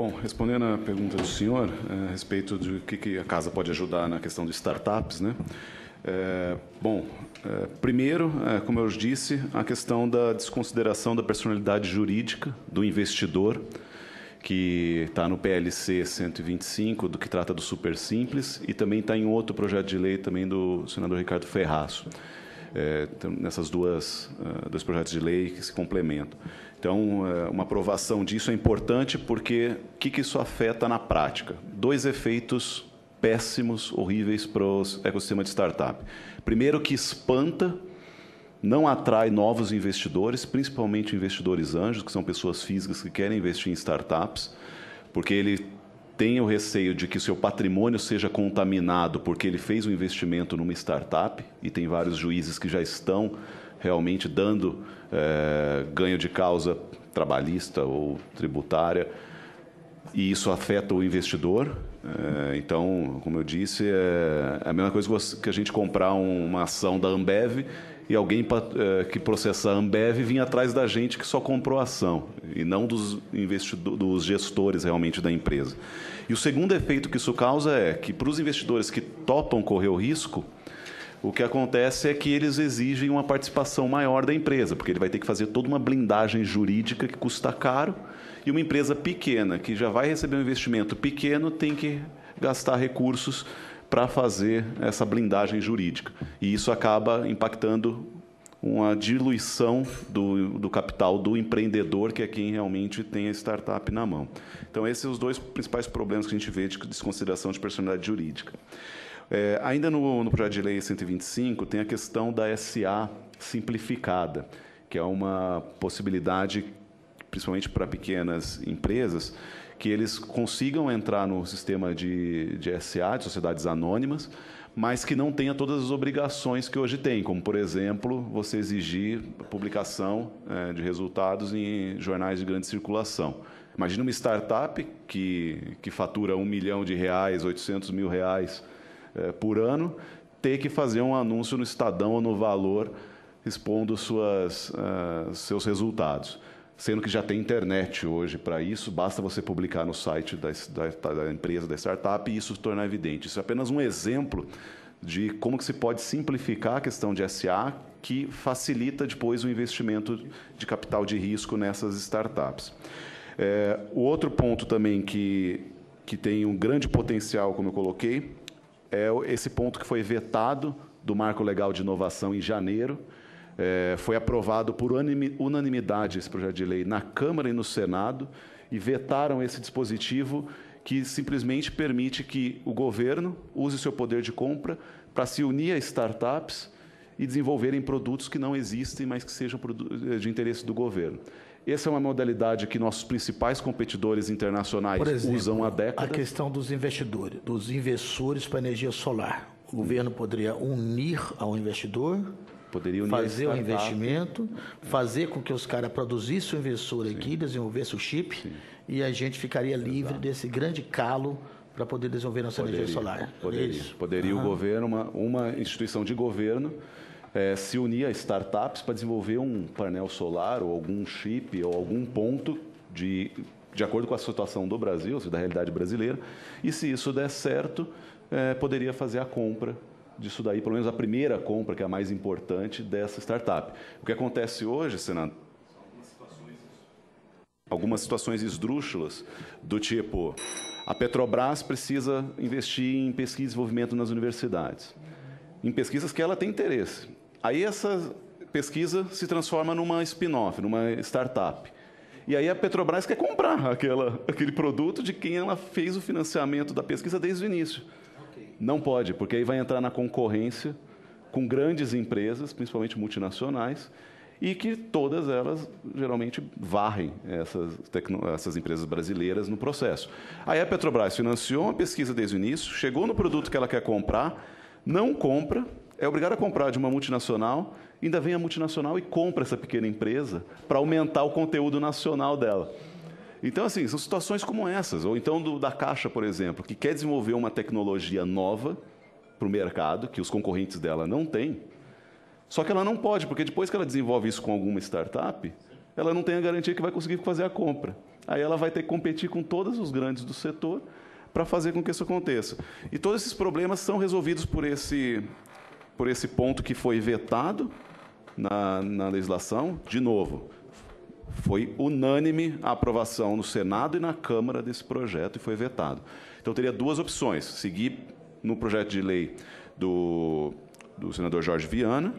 Bom, respondendo à pergunta do senhor eh, a respeito de o que a casa pode ajudar na questão de startups, né? É, bom, é, primeiro, é, como eu disse, a questão da desconsideração da personalidade jurídica do investidor, que está no PLC 125, do que trata do super simples, e também está em outro projeto de lei também do senador Ricardo Ferraço é, então, nessas duas é, dois projetos de lei que se complementam. Então, é, uma aprovação disso é importante porque o que, que isso afeta na prática? Dois efeitos péssimos, horríveis para o ecossistema de startup. Primeiro, que espanta, não atrai novos investidores, principalmente investidores anjos, que são pessoas físicas que querem investir em startups, porque ele tenha o receio de que seu patrimônio seja contaminado porque ele fez um investimento numa startup, e tem vários juízes que já estão realmente dando é, ganho de causa trabalhista ou tributária, e isso afeta o investidor. É, então, como eu disse, eh, é a mesma coisa que a gente comprar uma ação da Ambev e alguém eh, que processa a Ambev vinha atrás da gente que só comprou a ação e não dos, dos gestores realmente da empresa. E o segundo efeito que isso causa é que para os investidores que topam correr o risco, o que acontece é que eles exigem uma participação maior da empresa, porque ele vai ter que fazer toda uma blindagem jurídica que custa caro, e uma empresa pequena que já vai receber um investimento pequeno tem que gastar recursos para fazer essa blindagem jurídica. E isso acaba impactando uma diluição do, do capital do empreendedor, que é quem realmente tem a startup na mão. Então, esses são os dois principais problemas que a gente vê de desconsideração de personalidade jurídica. É, ainda no, no projeto de lei 125, tem a questão da SA simplificada, que é uma possibilidade, principalmente para pequenas empresas, que eles consigam entrar no sistema de, de SA, de sociedades anônimas, mas que não tenha todas as obrigações que hoje tem, como, por exemplo, você exigir publicação é, de resultados em jornais de grande circulação. Imagina uma startup que, que fatura um milhão de reais, 800 mil reais é, por ano, ter que fazer um anúncio no Estadão ou no Valor expondo suas, uh, seus resultados sendo que já tem internet hoje para isso, basta você publicar no site da, da, da, empresa, da startup, e isso se tornar evidente. Isso é apenas um exemplo de como que se pode simplificar a questão de SA, que facilita depois o investimento de capital de risco nessas startups. É, o outro ponto também que, que tem um grande potencial, como eu coloquei, é esse ponto que foi vetado do marco legal de inovação em janeiro, é, foi aprovado por unanimidade esse projeto de lei na Câmara e no Senado e vetaram esse dispositivo que simplesmente permite que o governo use seu poder de compra para se unir a startups e desenvolverem produtos que não existem, mas que sejam de interesse do governo. Essa é uma modalidade que nossos principais competidores internacionais exemplo, usam há décadas. A questão dos investidores, dos investidores para energia solar. O governo poderia unir ao investidor Poderiam fazer o um investimento, é. fazer com que os caras produzissem o inversor Sim. aqui, desenvolvessem o chip Sim. e a gente ficaria livre desse grande calo para poder desenvolver nossa poderia, energia solar. Poderia, é poderia uhum. o governo, uma, uma instituição de governo, é, se unir a startups para desenvolver um painel solar ou algum chip ou algum ponto de, de acordo com a situação do Brasil, da realidade brasileira, e se isso der certo, é, poderia fazer a compra disso daí, pelo menos a primeira compra, que é a mais importante dessa startup. O que acontece hoje, Senado? Algumas situações esdrúxulas, do tipo, a Petrobras precisa investir em pesquisa e desenvolvimento nas universidades, em pesquisas que ela tem interesse. Aí essa pesquisa se transforma numa spin-off, numa startup. E aí a Petrobras quer comprar aquela, aquele produto de quem ela fez o financiamento da pesquisa desde o início. Não pode, porque aí vai entrar na concorrência com grandes empresas, principalmente multinacionais, e que todas elas geralmente varrem essas, essas, empresas brasileiras no processo. Aí a Petrobras financiou uma pesquisa desde o início, chegou no produto que ela quer comprar, não compra, é obrigada a comprar de uma multinacional, ainda vem a multinacional e compra essa pequena empresa para aumentar o conteúdo nacional dela. Então, assim, são situações como essas. Ou então do, da Caixa, por exemplo, que quer desenvolver uma tecnologia nova para o mercado, que os concorrentes dela não têm. Só que ela não pode, porque depois que ela desenvolve isso com alguma startup, ela não tem a garantia que vai conseguir fazer a compra. Aí ela vai ter que competir com todos os grandes do setor para fazer com que isso aconteça. E todos esses problemas são resolvidos por esse, por esse ponto que foi vetado na, na legislação, de novo foi unânime a aprovação no Senado e na Câmara desse projeto e foi vetado. Então, teria duas opções: seguir no projeto de lei do, do senador Jorge Viana,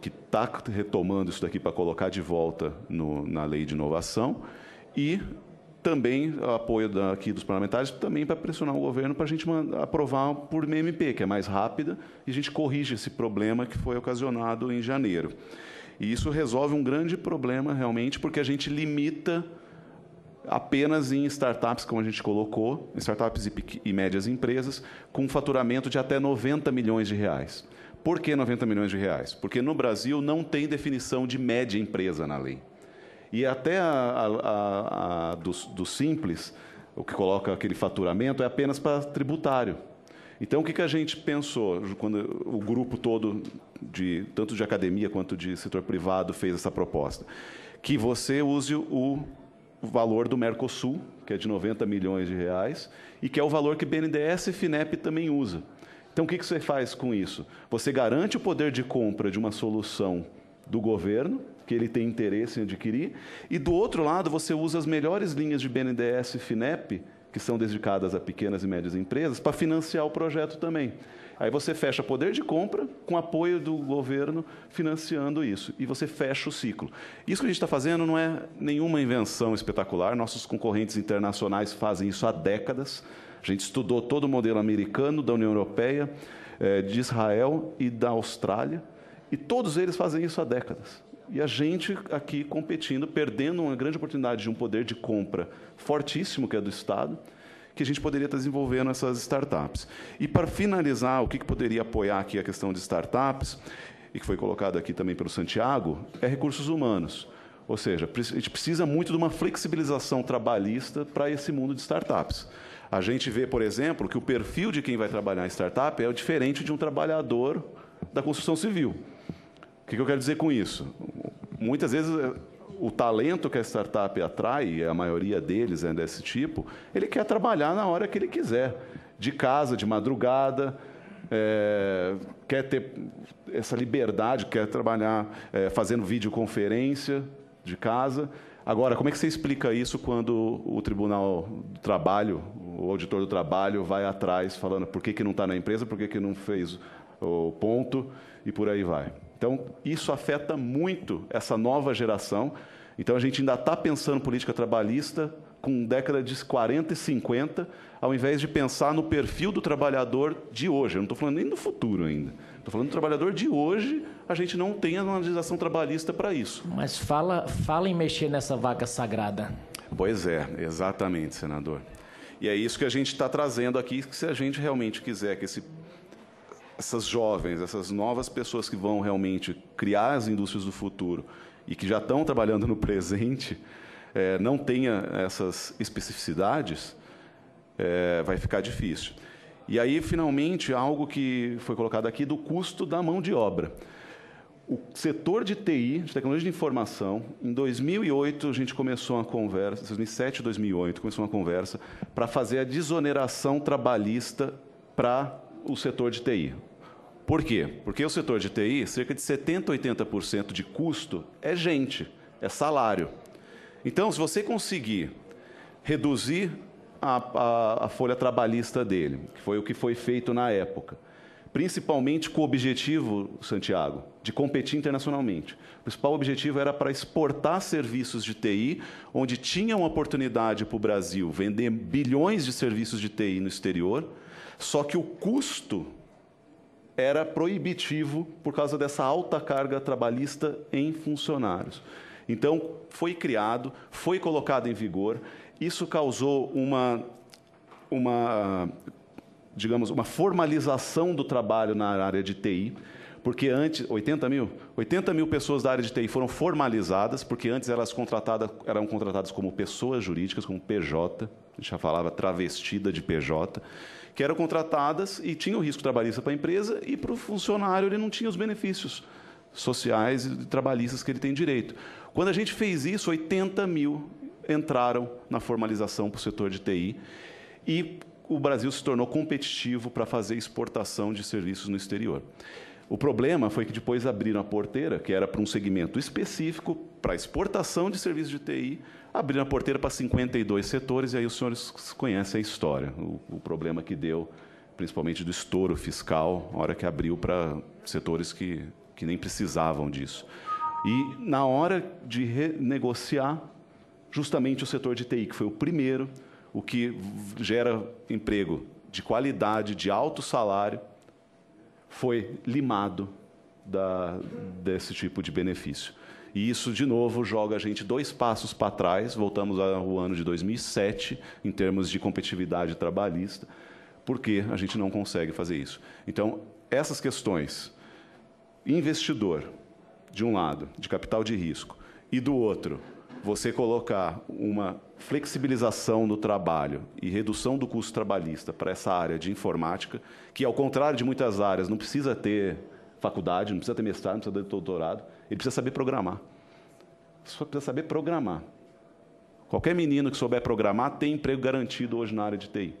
que está retomando isso daqui para colocar de volta no, na lei de inovação, e também apoio aqui dos parlamentares, também para pressionar o governo para a gente aprovar por MMP, que é mais rápida, e a gente corrige esse problema que foi ocasionado em janeiro. E isso resolve um grande problema, realmente, porque a gente limita apenas em startups, como a gente colocou, startups e, médias empresas, com faturamento de até 90 milhões de reais. Por que 90 milhões de reais? Porque no Brasil não tem definição de média empresa na lei. E até a, a, a, a do, do Simples, o que coloca aquele faturamento, é apenas para tributário. Então, o que, que a gente pensou quando o grupo todo, de, tanto de academia quanto de setor privado, fez essa proposta? Que você use o valor do Mercosul, que é de 90 milhões de reais, e que é o valor que BNDES e FINEP também usa. Então, o que, que você faz com isso? Você garante o poder de compra de uma solução do governo, que ele tem interesse em adquirir, e do outro lado, você usa as melhores linhas de BNDES e FINEP que são dedicadas a pequenas e médias empresas, para financiar o projeto também. Aí você fecha poder de compra com apoio do governo financiando isso e você fecha o ciclo. Isso que a gente está fazendo não é nenhuma invenção espetacular. Nossos concorrentes internacionais fazem isso há décadas. A gente estudou todo o modelo americano, da União Europeia, eh, de Israel e da Austrália e todos eles fazem isso há décadas. E a gente aqui competindo, perdendo uma grande oportunidade de um poder de compra fortíssimo que é do Estado, que a gente poderia estar desenvolvendo essas startups. E para finalizar, o que, que poderia apoiar aqui a questão de startups, e que foi colocado aqui também pelo Santiago, é recursos humanos. Ou seja, a gente precisa muito de uma flexibilização trabalhista para esse mundo de startups. A gente vê, por exemplo, que o perfil de quem vai trabalhar em startup é diferente de um trabalhador da construção civil. O que eu quero dizer com isso? muitas vezes eh, o talento que a startup atrai, a maioria deles é desse tipo, ele quer trabalhar na hora que ele quiser, de casa, de madrugada, é, quer ter essa liberdade, quer trabalhar é, fazendo videoconferência de casa. Agora, como é que você explica isso quando o Tribunal do Trabalho, o auditor do trabalho, vai atrás falando por que, que não está na empresa, por que, que não fez o ponto e por aí vai? Então, isso afeta muito essa nova geração. Então, a gente ainda está pensando política trabalhista com década de 40 e 50, ao invés de pensar no perfil do trabalhador de hoje. Eu não estou falando nem do futuro ainda. Estou falando do trabalhador de hoje, a gente não tem a normalização trabalhista para isso. Mas fala, fala em mexer nessa vaga sagrada. Pois é, exatamente, senador. E é isso que a gente está trazendo aqui, que se a gente realmente quiser que esse essas jovens, essas novas pessoas que vão realmente criar as indústrias do futuro e que já estão trabalhando no presente, é, não tenha essas especificidades, é, vai ficar difícil. E aí, finalmente, algo que foi colocado aqui do custo da mão de obra. O setor de TI, de tecnologia de informação, em 2008 a gente começou uma conversa, 2007, 2008, começou uma conversa para fazer a desoneração trabalhista para o setor de TI. Por quê? Porque o setor de TI, cerca de 70%, 80% de custo é gente, é salário. Então, se você conseguir reduzir a, a, a, folha trabalhista dele, que foi o que foi feito na época, principalmente com o objetivo, Santiago, de competir internacionalmente. O principal objetivo era para exportar serviços de TI, onde tinha uma oportunidade para o Brasil vender bilhões de serviços de TI no exterior só que o custo era proibitivo por causa dessa alta carga trabalhista em funcionários. Então, foi criado, foi colocado em vigor, isso causou uma, uma digamos, uma formalização do trabalho na área de TI, porque antes, 80 mil? 80 mil pessoas da área de TI foram formalizadas, porque antes elas contratadas, eram contratadas como pessoas jurídicas, como PJ, a gente já falava travestida de PJ, que eram contratadas e tinham risco trabalhista para a empresa e para o funcionário ele não tinha os benefícios sociais e trabalhistas que ele tem direito. Quando a gente fez isso, 80 mil entraram na formalização para o setor de TI e o Brasil se tornou competitivo para fazer exportação de serviços no exterior. O problema foi que depois abriram a porteira, que era para um segmento específico, para exportação de serviços de TI, abriram a porteira para 52 setores, e aí os senhores conhecem a história, o, o problema que deu, principalmente do estouro fiscal, na hora que abriu para setores que, que nem precisavam disso. E na hora de renegociar, justamente o setor de TI, que foi o primeiro, o que gera emprego de qualidade, de alto salário, foi limado da, desse tipo de benefício. E isso, de novo, joga a gente dois passos para trás, voltamos ao ano de 2007, em termos de competitividade trabalhista, porque a gente não consegue fazer isso. Então, essas questões, investidor, de um lado, de capital de risco, e do outro, você colocar uma flexibilização do trabalho e redução do custo trabalhista para essa área de informática, que, ao contrário de muitas áreas, não precisa ter faculdade, não precisa ter mestrado, não precisa ter doutorado, ele precisa saber programar. Só precisa saber programar. Qualquer menino que souber programar tem emprego garantido hoje na área de TI.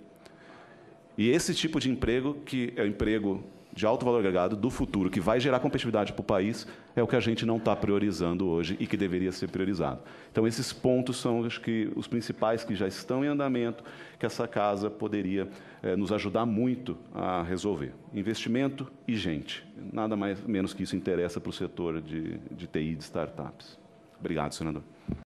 E esse tipo de emprego, que é o emprego de alto valor agregado do futuro, que vai gerar competitividade para o país, é o que a gente não está priorizando hoje e que deveria ser priorizado. Então, esses pontos são acho que, os principais que já estão em andamento, que essa casa poderia eh, nos ajudar muito a resolver. Investimento e gente. Nada mais, menos que isso interessa para o setor de, de TI de startups. Obrigado, senador.